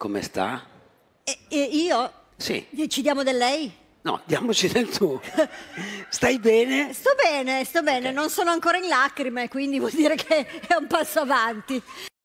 Come sta? E, e io? Sì. Decidiamo del lei? No, diamoci del tu. Stai bene? Sto bene, sto bene, okay. non sono ancora in lacrime, quindi vuol dire che è un passo avanti.